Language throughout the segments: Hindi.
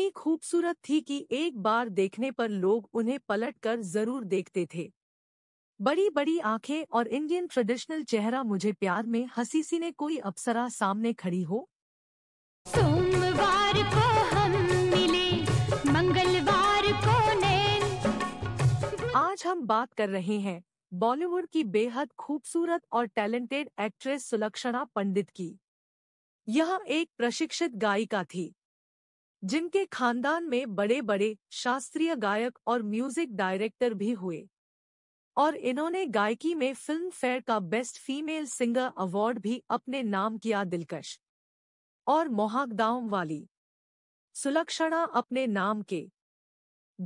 इतनी खूबसूरत थी कि एक बार देखने पर लोग उन्हें पलटकर जरूर देखते थे बड़ी बड़ी आंखें और इंडियन ट्रेडिशनल चेहरा मुझे प्यार में हसीसी ने कोई अप्सरा सामने खड़ी हो सोमवार को हम मिले मंगलवार को आज हम बात कर रहे हैं बॉलीवुड की बेहद खूबसूरत और टैलेंटेड एक्ट्रेस सुलक्षणा पंडित की यह एक प्रशिक्षित गायिका थी जिनके खानदान में बड़े बड़े शास्त्रीय गायक और म्यूजिक डायरेक्टर भी हुए और इन्होंने गायकी में फिल्म फेयर का बेस्ट फीमेल सिंगर अवार्ड भी अपने नाम किया दिलकश और मोहकदाओं वाली सुलक्षणा अपने नाम के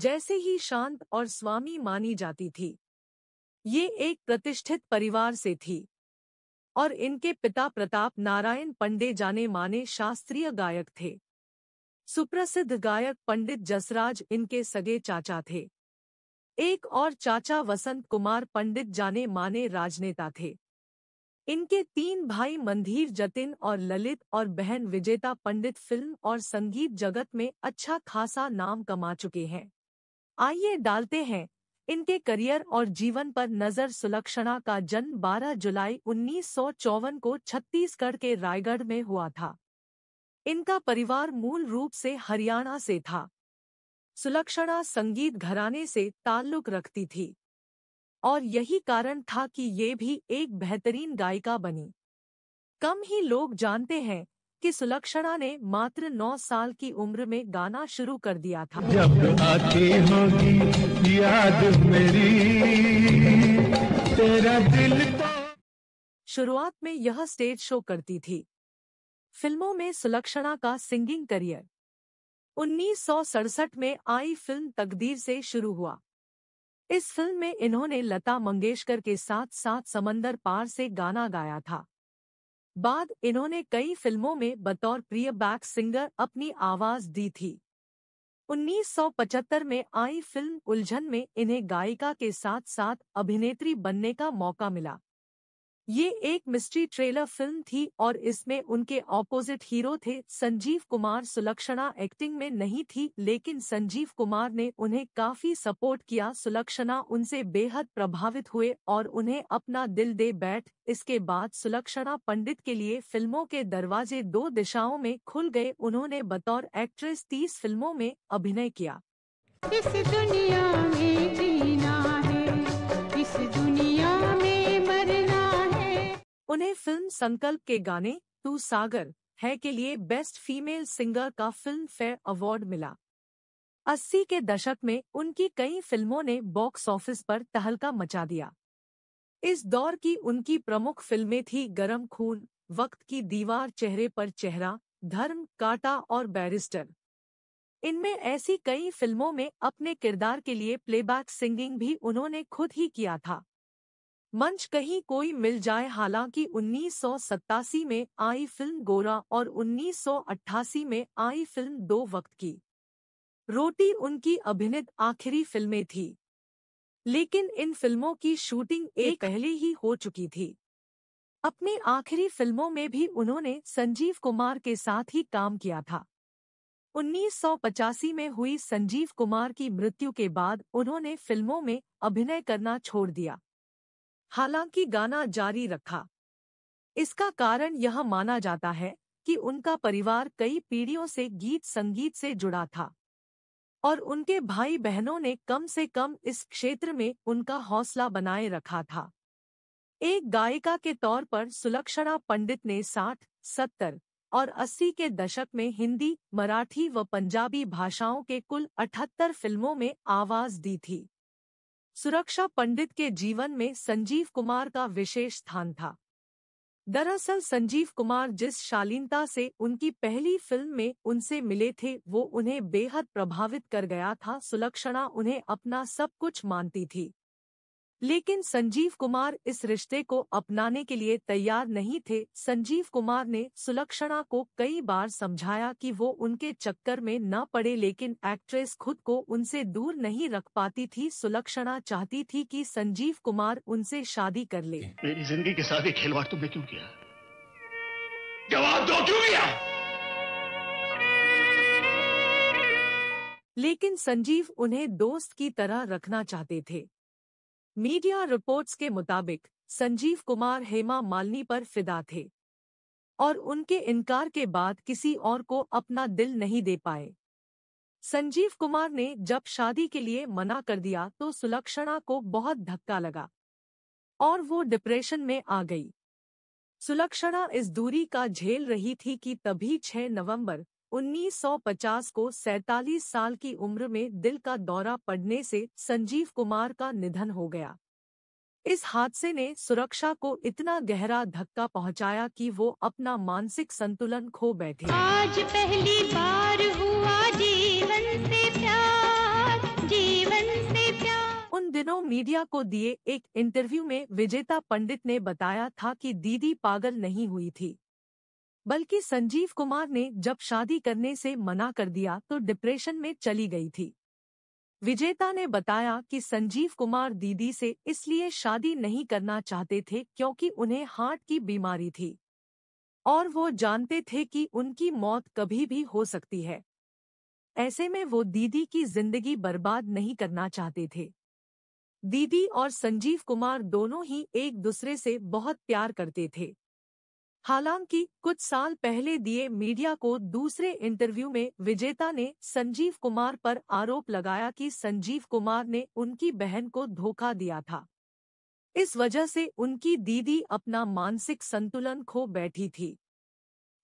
जैसे ही शांत और स्वामी मानी जाती थी ये एक प्रतिष्ठित परिवार से थी और इनके पिता प्रताप नारायण पंडे जाने माने शास्त्रीय गायक थे सुप्रसिद्ध गायक पंडित जसराज इनके सगे चाचा थे एक और चाचा वसंत कुमार पंडित जाने माने राजनेता थे इनके तीन भाई मंधीर जतिन और ललित और बहन विजेता पंडित फिल्म और संगीत जगत में अच्छा खासा नाम कमा चुके हैं आइए डालते हैं इनके करियर और जीवन पर नजर सुलक्षणा का जन्म 12 जुलाई उन्नीस को छत्तीसगढ़ के रायगढ़ में हुआ था इनका परिवार मूल रूप से हरियाणा से था सुलक्षणा संगीत घराने से ताल्लुक रखती थी और यही कारण था कि ये भी एक बेहतरीन गायिका बनी कम ही लोग जानते हैं कि सुलक्षणा ने मात्र 9 साल की उम्र में गाना शुरू कर दिया था जब याद मेरी तेरा दिल तो- शुरुआत में यह स्टेज शो करती थी फिल्मों में सुलक्षणा का सिंगिंग करियर उन्नीस में आई फिल्म तकदीर से शुरू हुआ इस फिल्म में इन्होंने लता मंगेशकर के साथ साथ समंदर पार से गाना गाया था बाद इन्होंने कई फिल्मों में बतौर प्रिय बैक सिंगर अपनी आवाज दी थी 1975 में आई फिल्म उलझन में इन्हें गायिका के साथ साथ अभिनेत्री बनने का मौका मिला ये एक मिस्ट्री ट्रेलर फिल्म थी और इसमें उनके ऑपोजिट हीरो थे संजीव कुमार सुलक्षणा एक्टिंग में नहीं थी लेकिन संजीव कुमार ने उन्हें काफी सपोर्ट किया सुलक्षणा उनसे बेहद प्रभावित हुए और उन्हें अपना दिल दे बैठ इसके बाद सुलक्षणा पंडित के लिए फिल्मों के दरवाजे दो दिशाओं में खुल गए उन्होंने बतौर एक्ट्रेस तीस फिल्मों में अभिनय किया इस दुनिया में उन्हें फिल्म संकल्प के गाने तू सागर है के लिए बेस्ट फीमेल सिंगर का फिल्म फेयर अवार्ड मिला 80 के दशक में उनकी कई फिल्मों ने बॉक्स ऑफिस पर तहलका मचा दिया इस दौर की उनकी प्रमुख फिल्में थी गरम खून वक्त की दीवार चेहरे पर चेहरा धर्म काटा और बैरिस्टर इनमें ऐसी कई फिल्मों में अपने किरदार के लिए प्लेबैक सिंगिंग भी उन्होंने खुद ही किया था मंच कहीं कोई मिल जाए हालांकि उन्नीस में आई फिल्म गोरा और उन्नीस में आई फिल्म दो वक्त की रोटी उनकी अभिनित आखिरी फिल्में थी लेकिन इन फिल्मों की शूटिंग एक पहले ही हो चुकी थी अपनी आखिरी फिल्मों में भी उन्होंने संजीव कुमार के साथ ही काम किया था उन्नीस में हुई संजीव कुमार की मृत्यु के बाद उन्होंने फिल्मों में अभिनय करना छोड़ दिया हालांकि गाना जारी रखा इसका कारण यह माना जाता है कि उनका परिवार कई पीढ़ियों से गीत संगीत से जुड़ा था और उनके भाई बहनों ने कम से कम इस क्षेत्र में उनका हौसला बनाए रखा था एक गायिका के तौर पर सुलक्षणा पंडित ने साठ सत्तर और अस्सी के दशक में हिंदी मराठी व पंजाबी भाषाओं के कुल अठहत्तर फिल्मों में आवाज दी थी सुरक्षा पंडित के जीवन में संजीव कुमार का विशेष स्थान था दरअसल संजीव कुमार जिस शालीनता से उनकी पहली फिल्म में उनसे मिले थे वो उन्हें बेहद प्रभावित कर गया था सुलक्षणा उन्हें अपना सब कुछ मानती थी लेकिन संजीव कुमार इस रिश्ते को अपनाने के लिए तैयार नहीं थे संजीव कुमार ने सुलक्षणा को कई बार समझाया कि वो उनके चक्कर में न पड़े लेकिन एक्ट्रेस खुद को उनसे दूर नहीं रख पाती थी सुलक्षणा चाहती थी कि संजीव कुमार उनसे शादी कर ले मेरी जिंदगी के साथ खिलवाड़ तुमने क्यों किया जवाब दो क्यों किया लेकिन संजीव उन्हें दोस्त की तरह रखना चाहते थे मीडिया रिपोर्ट्स के मुताबिक संजीव कुमार हेमा मालिनी पर फिदा थे और उनके इनकार के बाद किसी और को अपना दिल नहीं दे पाए संजीव कुमार ने जब शादी के लिए मना कर दिया तो सुलक्षणा को बहुत धक्का लगा और वो डिप्रेशन में आ गई सुलक्षणा इस दूरी का झेल रही थी कि तभी 6 नवंबर 1950 को 47 साल की उम्र में दिल का दौरा पड़ने से संजीव कुमार का निधन हो गया इस हादसे ने सुरक्षा को इतना गहरा धक्का पहुंचाया कि वो अपना मानसिक संतुलन खो बैठे आज पहली बार हुआ जीवन से प्यार जीवन से प्यार उन दिनों मीडिया को दिए एक इंटरव्यू में विजेता पंडित ने बताया था कि दीदी पागल नहीं हुई थी बल्कि संजीव कुमार ने जब शादी करने से मना कर दिया तो डिप्रेशन में चली गई थी विजेता ने बताया कि संजीव कुमार दीदी से इसलिए शादी नहीं करना चाहते थे क्योंकि उन्हें हार्ट की बीमारी थी और वो जानते थे कि उनकी मौत कभी भी हो सकती है ऐसे में वो दीदी की जिंदगी बर्बाद नहीं करना चाहते थे दीदी और संजीव कुमार दोनों ही एक दूसरे से बहुत प्यार करते थे हालांकि कुछ साल पहले दिए मीडिया को दूसरे इंटरव्यू में विजेता ने संजीव कुमार पर आरोप लगाया कि संजीव कुमार ने उनकी बहन को धोखा दिया था इस वजह से उनकी दीदी अपना मानसिक संतुलन खो बैठी थी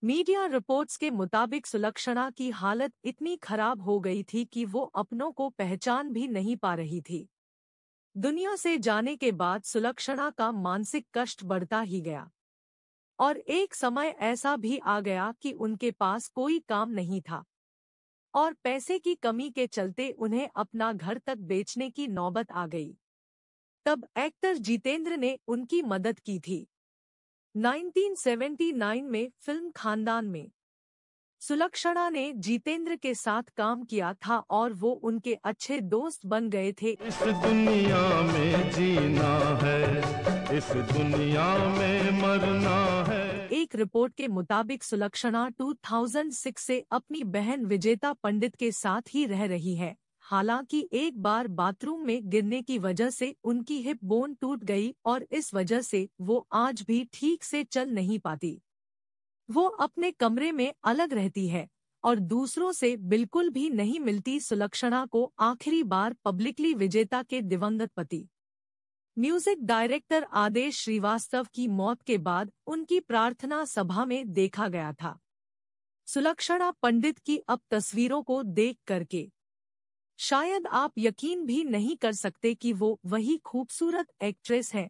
मीडिया रिपोर्ट्स के मुताबिक सुलक्षणा की हालत इतनी खराब हो गई थी कि वो अपनों को पहचान भी नहीं पा रही थी दुनिया से जाने के बाद सुलक्षणा का मानसिक कष्ट बढ़ता ही गया और एक समय ऐसा भी आ गया कि उनके पास कोई काम नहीं था और पैसे की कमी के चलते उन्हें अपना घर तक बेचने की नौबत आ गई तब एक्टर जितेंद्र ने उनकी मदद की थी 1979 में फिल्म खानदान में सुलक्षणा ने जितेंद्र के साथ काम किया था और वो उनके अच्छे दोस्त बन गए थे इस दुनिया में जीना है इस दुनिया में मरना है एक रिपोर्ट के मुताबिक सुलक्षणा 2006 से अपनी बहन विजेता पंडित के साथ ही रह रही है हालांकि एक बार बाथरूम में गिरने की वजह से उनकी हिप बोन टूट गई और इस वजह से वो आज भी ठीक से चल नहीं पाती वो अपने कमरे में अलग रहती है और दूसरों से बिल्कुल भी नहीं मिलती सुलक्षणा को आखिरी बार पब्लिकली विजेता के दिवंगत पति म्यूजिक डायरेक्टर आदेश श्रीवास्तव की मौत के बाद उनकी प्रार्थना सभा में देखा गया था सुलक्षणा पंडित की अब तस्वीरों को देख करके शायद आप यकीन भी नहीं कर सकते कि वो वही खूबसूरत एक्ट्रेस हैं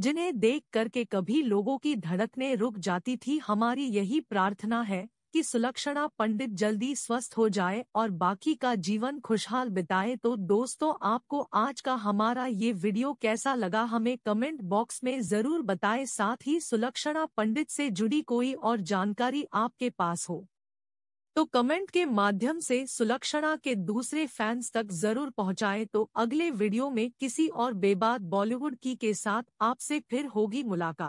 जिन्हें देख करके कभी लोगों की धड़कने रुक जाती थी हमारी यही प्रार्थना है कि सुलक्षणा पंडित जल्दी स्वस्थ हो जाए और बाकी का जीवन खुशहाल बिताए तो दोस्तों आपको आज का हमारा ये वीडियो कैसा लगा हमें कमेंट बॉक्स में ज़रूर बताएं साथ ही सुलक्षणा पंडित से जुड़ी कोई और जानकारी आपके पास हो तो कमेंट के माध्यम से सुलक्षणा के दूसरे फैंस तक जरूर पहुंचाएं तो अगले वीडियो में किसी और बेबात बॉलीवुड की के साथ आपसे फिर होगी मुलाकात